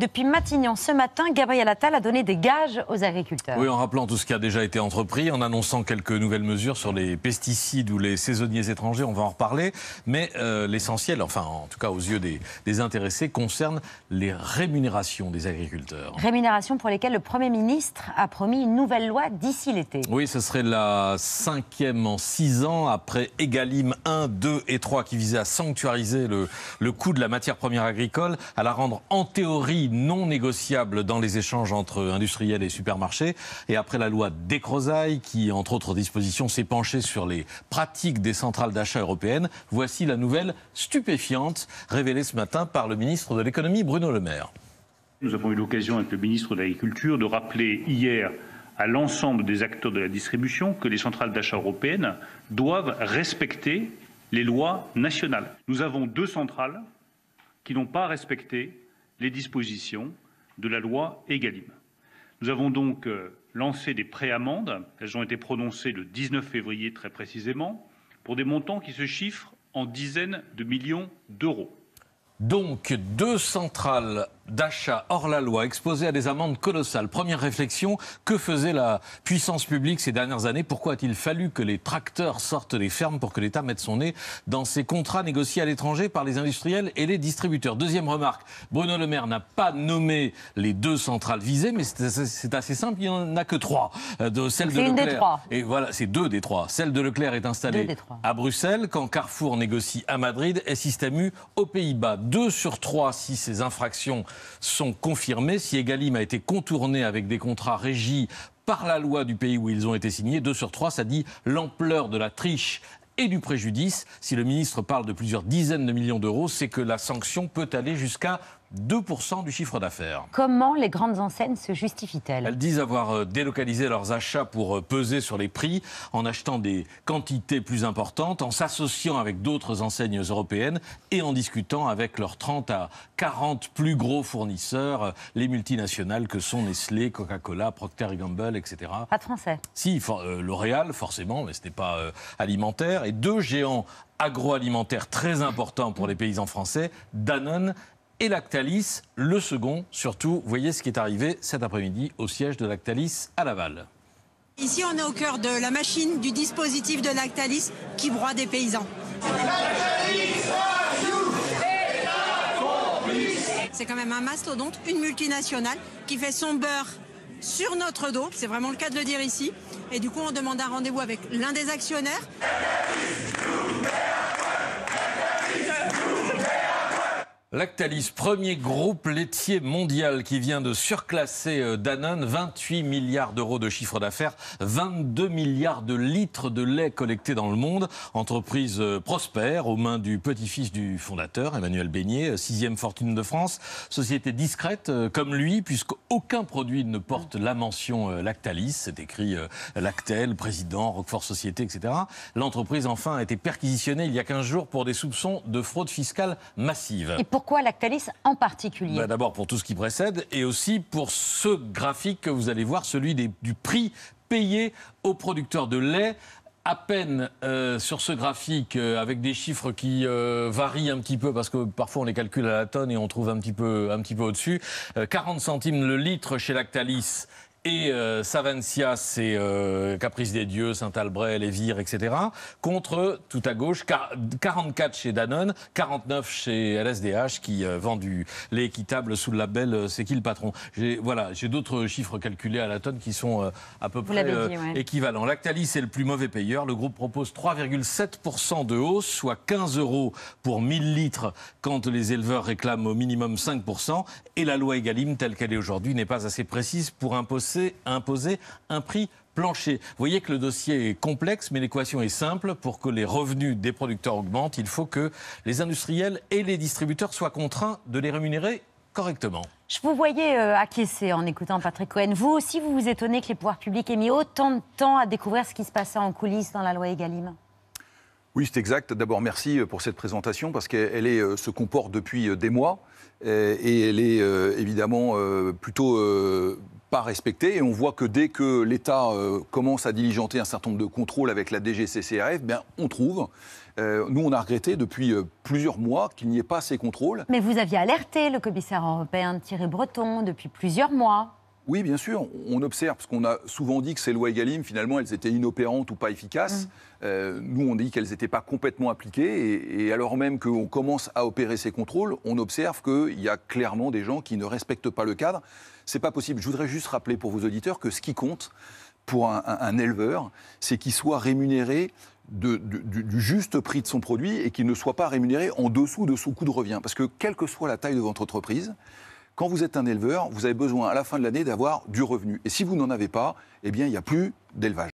Depuis Matignon ce matin, Gabriel Attal a donné des gages aux agriculteurs. Oui, en rappelant tout ce qui a déjà été entrepris, en annonçant quelques nouvelles mesures sur les pesticides ou les saisonniers étrangers, on va en reparler. Mais euh, l'essentiel, enfin en tout cas aux yeux des, intéressés, concerne les rémunérations des agriculteurs. Rémunérations pour lesquelles le Premier ministre a promis une nouvelle loi d'ici l'été. Oui, ce serait la cinquième en six ans, après Egalim 1, 2 et 3 qui visait à sanctuariser le, le coût de la matière première agricole, à la rendre en théorie non négociables dans les échanges entre industriels et supermarchés. Et après la loi Décrozaille, qui, entre autres dispositions, s'est penchée sur les pratiques des centrales d'achat européennes, voici la nouvelle stupéfiante révélée ce matin par le ministre de l'Économie, Bruno Le Maire. Nous avons eu l'occasion avec le ministre de l'Agriculture de rappeler hier à l'ensemble des acteurs de la distribution que les centrales d'achat européennes doivent respecter les lois nationales. Nous avons deux centrales qui n'ont pas respecté les dispositions de la loi Egalim. Nous avons donc euh, lancé des préamendes. Elles ont été prononcées le 19 février très précisément pour des montants qui se chiffrent en dizaines de millions d'euros. Donc deux centrales d'achat hors la loi exposé à des amendes colossales. Première réflexion, que faisait la puissance publique ces dernières années Pourquoi a-t-il fallu que les tracteurs sortent des fermes pour que l'État mette son nez dans ces contrats négociés à l'étranger par les industriels et les distributeurs Deuxième remarque, Bruno Le Maire n'a pas nommé les deux centrales visées, mais c'est assez simple, il n'y en a que trois. Euh, de de une Des trois. Et voilà, c'est deux des trois. Celle de Leclerc est installée à Bruxelles, quand Carrefour négocie à Madrid et Système U aux Pays-Bas. Deux sur trois si ces infractions sont confirmés. Si Egalim a été contourné avec des contrats régis par la loi du pays où ils ont été signés, 2 sur 3, ça dit l'ampleur de la triche et du préjudice. Si le ministre parle de plusieurs dizaines de millions d'euros, c'est que la sanction peut aller jusqu'à 2% du chiffre d'affaires. Comment les grandes enseignes se justifient-elles Elles disent avoir euh, délocalisé leurs achats pour euh, peser sur les prix en achetant des quantités plus importantes, en s'associant avec d'autres enseignes européennes et en discutant avec leurs 30 à 40 plus gros fournisseurs, euh, les multinationales que sont Nestlé, Coca-Cola, Procter Gamble, etc. Pas de français Si, L'Oréal, forcément, mais ce n'est pas alimentaire. Et deux géants agroalimentaires très importants pour les paysans français, Danone et Lactalis, le second. Surtout, voyez ce qui est arrivé cet après-midi au siège de Lactalis à Laval. Ici, on est au cœur de la machine du dispositif de Lactalis qui broie des paysans. C'est quand même un mastodonte, une multinationale qui fait son beurre sur notre dos, c'est vraiment le cas de le dire ici. Et du coup, on demande un rendez-vous avec l'un des actionnaires. Lactalis, premier groupe laitier mondial qui vient de surclasser euh, Danone, 28 milliards d'euros de chiffre d'affaires, 22 milliards de litres de lait collectés dans le monde. Entreprise euh, prospère aux mains du petit-fils du fondateur, Emmanuel Beignet, euh, sixième fortune de France. Société discrète comme lui, puisqu'aucun produit ne porte la mention Lactalis. C'est écrit Lactel, président, Roquefort Société, etc. L'entreprise, enfin, a été perquisitionnée il y a 15 jours pour des soupçons de fraude fiscale massive. Pourquoi Lactalis en particulier bah, D'abord pour tout ce qui précède et aussi pour ce graphique que vous allez voir, celui du prix payé aux producteurs de lait à peine euh, sur ce graphique euh, avec des chiffres qui euh, varient un petit peu parce que parfois on les calcule à la tonne et on trouve un petit peu, un petit peu au-dessus. 40 centimes le litre chez Lactalis et euh, Savencia, c'est euh, Caprice des Dieux, Saint-Albret, Lévire, etc. contre tout à gauche 44 chez Danone, 49 chez LSDH qui euh, vend du lait équitable sous le label c'est qui le patron. J'ai voilà, j'ai d'autres chiffres calculés à la tonne qui sont à peu près équivalents. Lactalis est le plus mauvais payeur. Le groupe propose 3,7% de hausse, soit 15 euros pour 1000 litres quand les éleveurs réclament au minimum 5%. Et la loi Egalim telle qu'elle est aujourd'hui n'est pas assez précise pour imposer s'est imposer un prix plancher. Vous voyez que le dossier est complexe, mais l'équation est simple. Pour que les revenus des producteurs augmentent, il faut que les industriels et les distributeurs soient contraints de les rémunérer correctement. Je vous voyais euh, acquiescer en écoutant Patrick Cohen. Vous aussi, vous vous étonnez que les pouvoirs publics aient mis autant de temps à découvrir ce qui se passait en coulisses dans la loi Egalim oui, c'est exact. D'abord, merci euh, pour cette présentation parce qu'elle euh, se comporte depuis des mois et elle est évidemment plutôt pas respecté Et on voit que dès que l'État euh, commence à diligenter un certain nombre de contrôles avec la DGCCRF, ben, on trouve. Euh, nous, on a regretté depuis euh, plusieurs mois qu'il n'y ait pas ces contrôles. Mais vous aviez alerté le commissaire européen Thierry Breton depuis plusieurs mois. Oui, bien sûr, on observe, parce qu'on a souvent dit que ces lois Egalim, finalement, elles étaient inopérantes ou pas efficaces. Mm. Euh, nous, on dit qu'elles n'étaient pas complètement appliquées, et, alors même qu'on commence à opérer ces contrôles, on observe qu'il y a clairement des gens qui ne respectent pas le cadre. Ce n'est pas possible. Je voudrais juste rappeler pour vos auditeurs que ce qui compte pour un, éleveur, c'est qu'il soit rémunéré du, juste prix de son produit et qu'il ne soit pas rémunéré en dessous de son coût de revient. Parce que quelle que soit la taille de votre entreprise, quand vous êtes un éleveur, vous avez besoin à la fin de l'année d'avoir du revenu. Et si vous n'en avez pas, eh bien, il n'y a plus d'élevage.